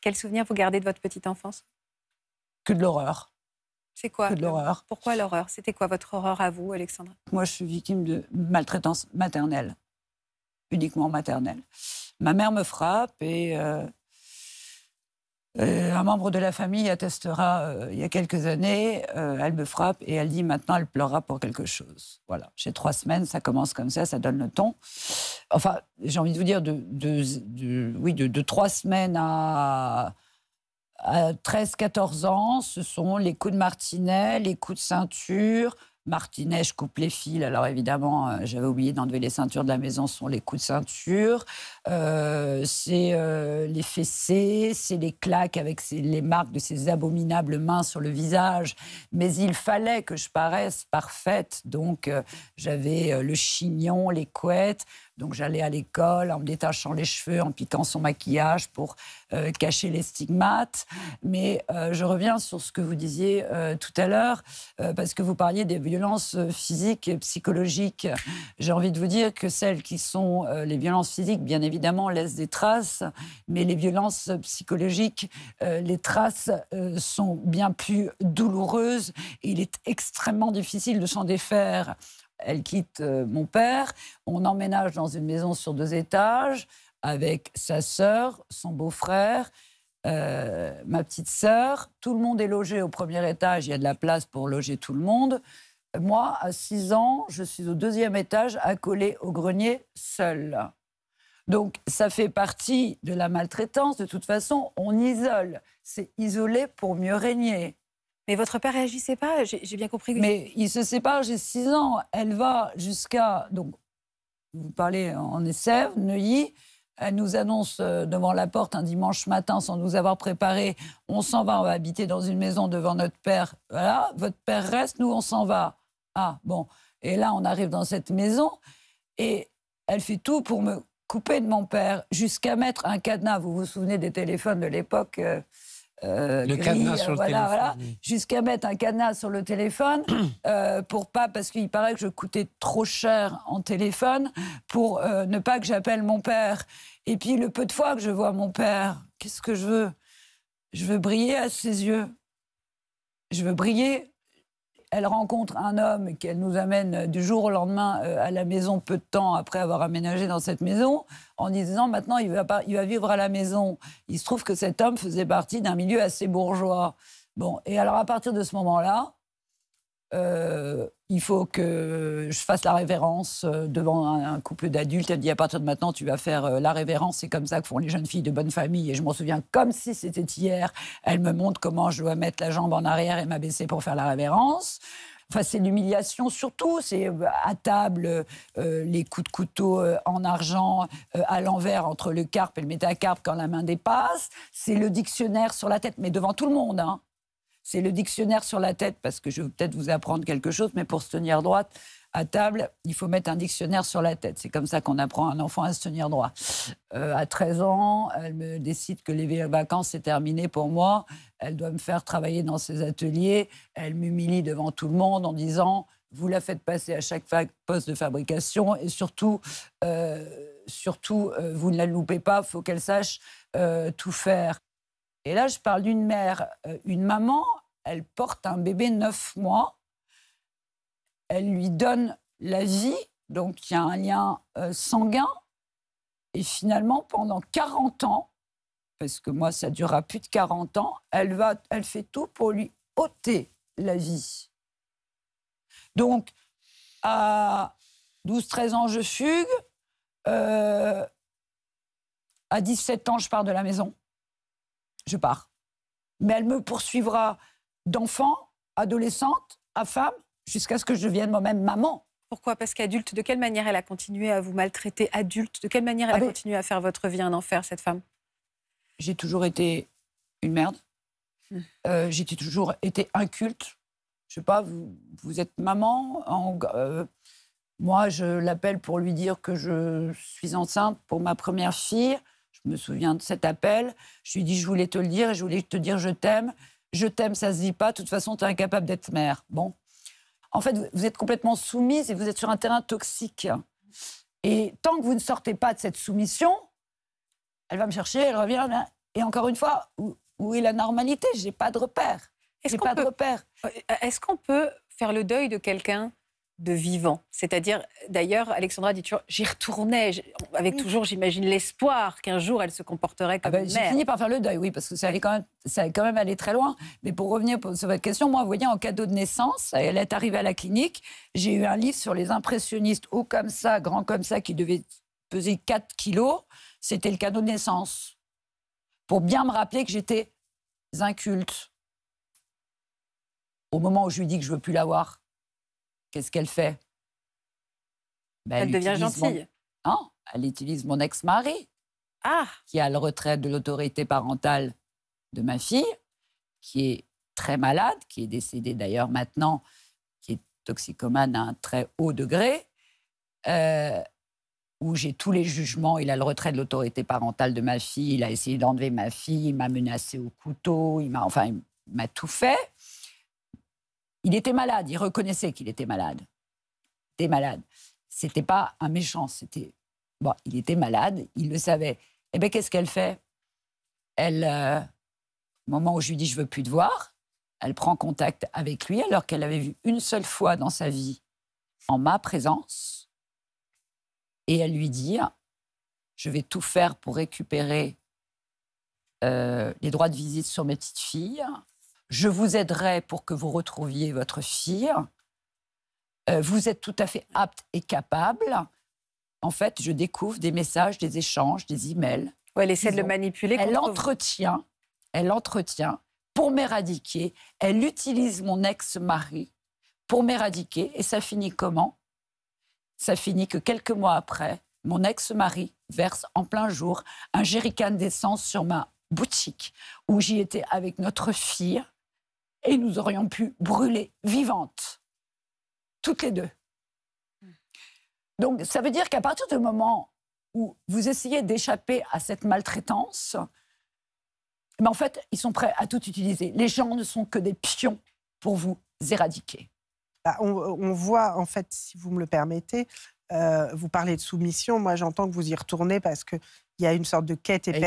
Quel souvenir vous gardez de votre petite enfance Que de l'horreur. C'est quoi Que de l'horreur. Pourquoi l'horreur C'était quoi votre horreur à vous, Alexandra Moi, je suis victime de maltraitance maternelle, uniquement maternelle. Ma mère me frappe et euh, euh, un membre de la famille attestera euh, il y a quelques années, euh, elle me frappe et elle dit maintenant elle pleurera pour quelque chose. Voilà, j'ai trois semaines, ça commence comme ça, ça donne le ton. Enfin, j'ai envie de vous dire, de, oui, de, trois semaines à, à 13-14 ans, ce sont les coups de martinet, les coups de ceinture. Martinet, je coupe les fils. Alors évidemment, j'avais oublié d'enlever les ceintures de la maison, ce sont les coups de ceinture. Euh, c'est euh, les fessées, c'est les claques avec les marques de ces abominables mains sur le visage. Mais il fallait que je paraisse parfaite, donc euh, j'avais le chignon, les couettes. Donc j'allais à l'école en me détachant les cheveux, en piquant son maquillage pour cacher les stigmates. Mais je reviens sur ce que vous disiez tout à l'heure, parce que vous parliez des violences physiques et psychologiques. J'ai envie de vous dire que celles qui sont les violences physiques, bien évidemment, évidemment, laisse des traces, mais les violences psychologiques, euh, les traces euh, sont bien plus douloureuses. Et il est extrêmement difficile de s'en défaire. Elle quitte euh, mon père, on emménage dans une maison sur deux étages avec sa sœur, son beau-frère, ma petite sœur. Tout le monde est logé au premier étage, il y a de la place pour loger tout le monde. Moi, à 6 ans, je suis au deuxième étage, accolée au grenier, seule. Donc ça fait partie de la maltraitance. De toute façon, on isole. C'est isolé pour mieux régner. Mais votre père réagissait pas, j'ai bien compris. Que... Mais il se sépare, j'ai 6 ans. Elle va jusqu'à. Donc, vous parlez en Essève, Neuilly. Elle nous annonce euh, devant la porte un dimanche matin sans nous avoir préparé on s'en va, on va habiter dans une maison devant notre père. Voilà, votre père reste, nous on s'en va. Ah bon. Et là, on arrive dans cette maison et elle fait tout pour me coupé de mon père jusqu'à mettre un cadenas. Vous vous souvenez des téléphones de l'époque euh, euh, le cadenas euh, sur le téléphone. Voilà, Jusqu'à mettre un cadenas sur le téléphone pour pas, parce qu'il paraît que je coûtais trop cher en téléphone pour ne pas que j'appelle mon père. Et puis le peu de fois que je vois mon père, qu'est-ce que je veux Je veux briller à ses yeux. Je veux briller elle rencontre un homme qu'elle nous amène euh, du jour au lendemain euh, à la maison, peu de temps après avoir aménagé dans cette maison, en disant maintenant il va, il va vivre à la maison. Il se trouve que cet homme faisait partie d'un milieu assez bourgeois. Bon, et alors à partir de ce moment-là, euh, il faut que je fasse la révérence euh, devant un, couple d'adultes. Elle dit à partir de maintenant, tu vas faire euh, la révérence. C'est comme ça que font les jeunes filles de bonne famille. Et je m'en souviens comme si c'était hier. Elle me montre comment je dois mettre la jambe en arrière et m'abaisser pour faire la révérence. Enfin, c'est l'humiliation surtout. C'est à table, les coups de couteau en argent à l'envers entre le carpe et le métacarpe quand la main dépasse. C'est le dictionnaire sur la tête, mais devant tout le monde. Hein c'est le dictionnaire sur la tête, parce que je vais peut-être vous apprendre quelque chose, mais pour se tenir droite, à table, il faut mettre un dictionnaire sur la tête. C'est comme ça qu'on apprend un enfant à se tenir droit. Euh, à 13 ans, elle me décide que les vacances, c'est terminé pour moi. Elle doit me faire travailler dans ses ateliers. Elle m'humilie devant tout le monde en disant, vous la faites passer à chaque poste de fabrication et surtout, euh, surtout euh, vous ne la loupez pas, il faut qu'elle sache tout faire. Et là, je parle d'une mère, une maman elle porte un bébé neuf mois, elle lui donne la vie, donc il y a un lien euh, sanguin, et finalement, pendant 40 ans, parce que moi, ça durera plus de 40 ans, elle, va, elle fait tout pour lui ôter la vie. Donc, à 12-13 ans, je fugue. Euh, à 17 ans, je pars de la maison. Je pars. Mais elle me poursuivra d'enfant, adolescente, à femme, jusqu'à ce que je devienne moi-même maman. Pourquoi Parce qu'adulte, de quelle manière elle a continué à vous maltraiter adulte De quelle manière elle ah a ben continué à faire votre vie un enfer, cette femme J'ai toujours été une merde. Hmm. Euh, j'ai toujours été inculte. Je sais pas, vous, êtes maman. Euh, moi, je l'appelle pour lui dire que je suis enceinte pour ma première fille. Je me souviens de cet appel. Je lui dis, je voulais te le dire, je voulais te dire je t'aime je t'aime, ça se dit pas, de toute façon, tu es incapable d'être mère. Bon. En fait, vous êtes complètement soumise et vous êtes sur un terrain toxique. Et tant que vous ne sortez pas de cette soumission, elle va me chercher, elle revient. Et encore une fois, où, est la normalité J'ai pas de repère. J'ai pas de repère. Euh, est-ce qu'on peut faire le deuil de quelqu'un de vivant. C'est-à-dire, d'ailleurs, Alexandra dit j'y retournais avec toujours, j'imagine, l'espoir qu'un jour elle se comporterait ah comme ben, mère. J'ai fini par faire le deuil, oui, parce que ça allait quand même, ça quand même aller très loin. Mais pour revenir sur votre question, moi, vous voyez, en cadeau de naissance, elle est arrivée à la clinique, j'ai eu un livre sur les impressionnistes, haut comme ça, grand comme ça, qui devait peser 4 kilos. C'était le cadeau de naissance. Pour bien me rappeler que j'étais inculte. Au moment où je lui dis que je veux plus l'avoir qu'est-ce qu'elle fait ben, Elle, devient gentille. Non, hein elle utilise mon ex-mari, ah qui a le retrait de l'autorité parentale de ma fille, qui est très malade, qui est décédée d'ailleurs maintenant, qui est toxicomane à un très haut degré, euh, où j'ai tous les jugements. Il a le retrait de l'autorité parentale de ma fille, il a essayé d'enlever ma fille, il m'a menacé au couteau, il m'a enfin, il m'a tout fait. Il était malade, il reconnaissait qu'il était malade. Il était malade. C'était pas un méchant, c'était. Bon, il était malade, il le savait. Et eh bien, qu'est-ce qu'elle fait Elle. Euh, au moment où je lui dis je veux plus te voir, elle prend contact avec lui alors qu'elle l'avait vu une seule fois dans sa vie en ma présence. Et elle lui dit je vais tout faire pour récupérer euh, les droits de visite sur mes petites filles je vous aiderai pour que vous retrouviez votre fille. Euh, vous êtes tout à fait apte et capable. En fait, je découvre des messages, des échanges, des emails. Ouais, elle essaie de le manipuler. Elle entretient, elle entretient pour m'éradiquer. Elle utilise mon ex-mari pour m'éradiquer. Et ça finit comment Ça finit que quelques mois après, mon ex-mari verse en plein jour un jerrycan d'essence sur ma boutique où j'y étais avec notre fille et nous aurions pu brûler vivantes, toutes les deux. Donc ça veut dire qu'à partir du moment où vous essayez d'échapper à cette maltraitance, mais eh ben, en fait, ils sont prêts à tout utiliser. Les gens ne sont que des pions pour vous éradiquer. Bah, on, voit, en fait, si vous me le permettez, euh, vous parlez de soumission. Moi, j'entends que vous y retournez parce qu'il y a une sorte de quête et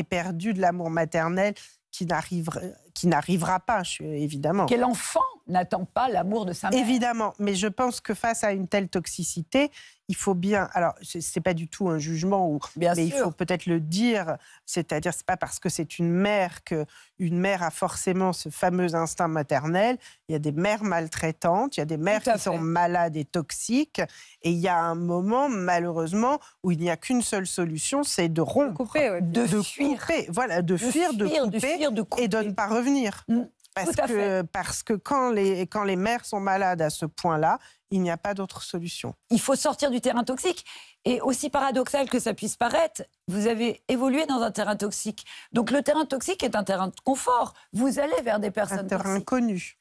éperdue de l'amour maternel qui n'arrive qui n'arrivera pas, évidemment. Quel enfant n'attend pas l'amour de sa mère. Évidemment, mais je pense que face à une telle toxicité, il faut bien. Alors, ce n'est pas du tout un jugement, ou, mais il faut peut-être le dire. C'est-à-dire, ce n'est pas parce que c'est une mère que une mère a forcément ce fameux instinct maternel. Il y a des mères maltraitantes, il y a des mères qui sont malades et toxiques, et il y a un moment, malheureusement, où il n'y a qu'une seule solution, c'est de rompre, de, fuir. voilà, de, fuir, de couper, et de ne pas revenir. Mm. Parce que, parce que quand les, quand les mères sont malades à ce point-là, il n'y a pas d'autre solution. Il faut sortir du terrain toxique. Et aussi paradoxal que ça puisse paraître, vous avez évolué dans un terrain toxique. Donc le terrain toxique est un terrain de confort. Vous allez vers des personnes. Un terrain inconnu. connu.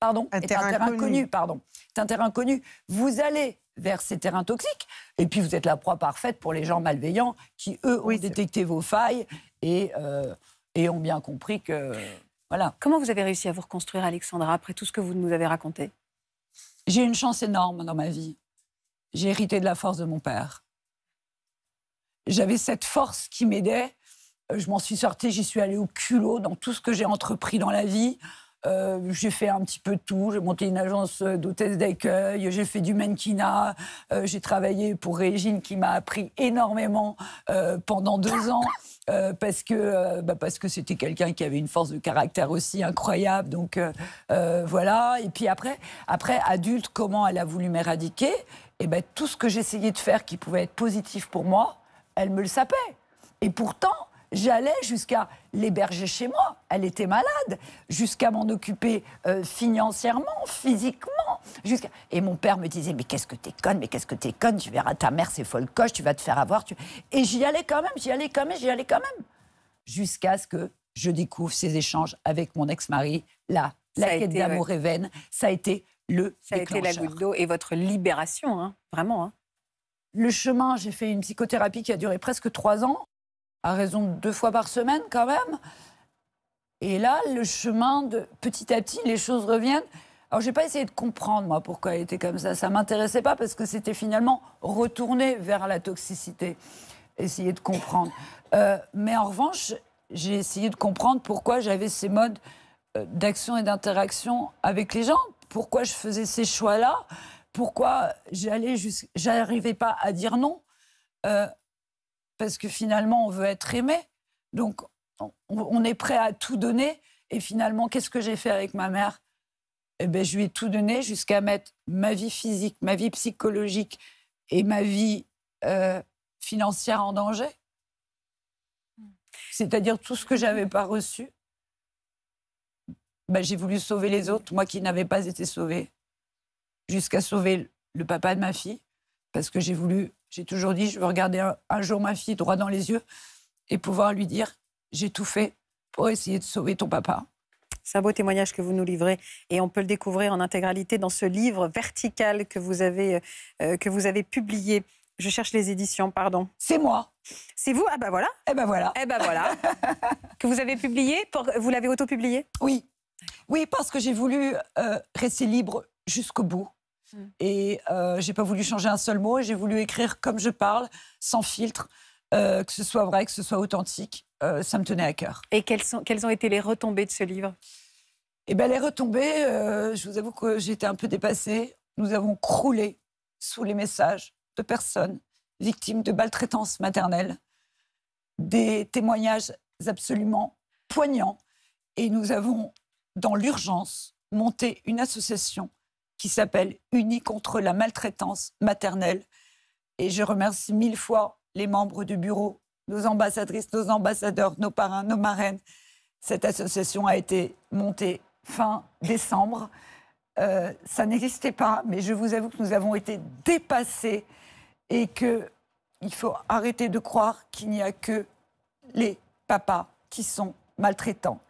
Pardon. Un, terrain, un connu. pardon. C'est un terrain connu. Vous allez vers ces terrains toxiques. Et puis vous êtes la proie parfaite pour les gens malveillants qui, eux, ont détecté vos failles et, euh, et ont bien compris que. Voilà. Comment vous avez réussi à vous reconstruire, Alexandra, après tout ce que vous nous avez raconté J'ai une chance énorme dans ma vie. J'ai hérité de la force de mon père. J'avais cette force qui m'aidait. Euh, je m'en suis sortie, j'y suis allée au culot dans tout ce que j'ai entrepris dans la vie. Euh, j'ai fait un petit peu de tout. J'ai monté une agence euh, d'hôtesse d'accueil, j'ai fait du mannequinat, j'ai travaillé pour Régine qui m'a appris énormément pendant deux ans. Euh, euh, bah, parce que c'était quelqu'un qui avait une force de caractère aussi incroyable. Donc euh, voilà. Et puis après, après adulte, comment elle a voulu m'éradiquer Et eh ben tout ce que j'essayais de faire qui pouvait être positif pour moi, elle me le sapait. Et pourtant, J'allais jusqu'à l'héberger chez moi. Elle était malade, jusqu'à m'en occuper euh, financièrement, physiquement. Jusqu'à... Et mon père me disait Mais qu'est-ce que t'es conne, mais qu'est-ce que t'es conne, tu verras, ta mère c'est folle coche, tu vas te faire avoir. Et j'y allais quand même, j'y allais quand même, j'y allais quand même. Jusqu'à ce que je découvre ces échanges avec mon ex-mari, là, la quête d'amour et veine, ça a été le Ça a été la goutte et votre libération, hein, vraiment. Hein. Le chemin, j'ai fait une psychothérapie qui a duré presque trois ans à raison de deux fois par semaine quand même. Et là, le chemin de petit à petit, les choses reviennent. Alors, j'ai pas essayé de comprendre moi pourquoi elle était comme ça. Ça m'intéressait pas parce que c'était finalement retourner vers la toxicité. Essayer de comprendre. Euh, mais en revanche, j'ai essayé de comprendre pourquoi j'avais ces modes euh, d'action et d'interaction avec les gens. Pourquoi je faisais ces choix-là. Pourquoi j'allais j'arrivais pas à dire non. Euh, parce que finalement, on veut être aimé. Donc, on, est prêt à tout donner. Et finalement, qu'est-ce que j'ai fait avec ma mère eh bien, je lui ai tout donné jusqu'à mettre ma vie physique, ma vie psychologique et ma vie euh, financière en danger. C'est-à-dire tout ce que j'avais pas reçu. Ben, j'ai voulu sauver les autres, moi qui n'avais pas été sauvée, jusqu'à sauver le papa de ma fille, parce que j'ai voulu j'ai toujours dit, je veux regarder un, jour ma fille droit dans les yeux et pouvoir lui dire, j'ai tout fait pour essayer de sauver ton papa. C'est un beau témoignage que vous nous livrez et on peut le découvrir en intégralité dans ce livre vertical que vous avez, euh, euh, que vous avez publié. Je cherche les éditions, pardon. C'est moi. C'est vous Ah ben voilà. Eh ben voilà. Eh ben voilà. que vous avez publié, pour... vous l'avez autopublié Oui. Oui, parce que j'ai voulu euh, rester libre jusqu'au bout. Mm. Et je euh, j'ai pas voulu changer un seul mot. J'ai voulu écrire comme je parle, sans filtre, euh, que ce soit vrai, que ce soit authentique. Euh, ça me tenait à cœur. Et quelles, quelles ont été les retombées de ce livre Eh bien, les retombées, je vous avoue que j'étais un peu dépassée. Nous avons croulé sous les messages de personnes victimes de maltraitance maternelle, des témoignages absolument poignants. Et nous avons, dans l'urgence, monté une association qui s'appelle Unis contre la maltraitance maternelle. Et je remercie mille fois les membres du bureau, nos ambassadrices, nos ambassadeurs, nos parrains, nos marraines. Cette association a été montée fin décembre. Euh, ça n'existait pas, mais je vous avoue que nous avons été dépassés et qu'il faut arrêter de croire qu'il n'y a que les papas qui sont maltraitants.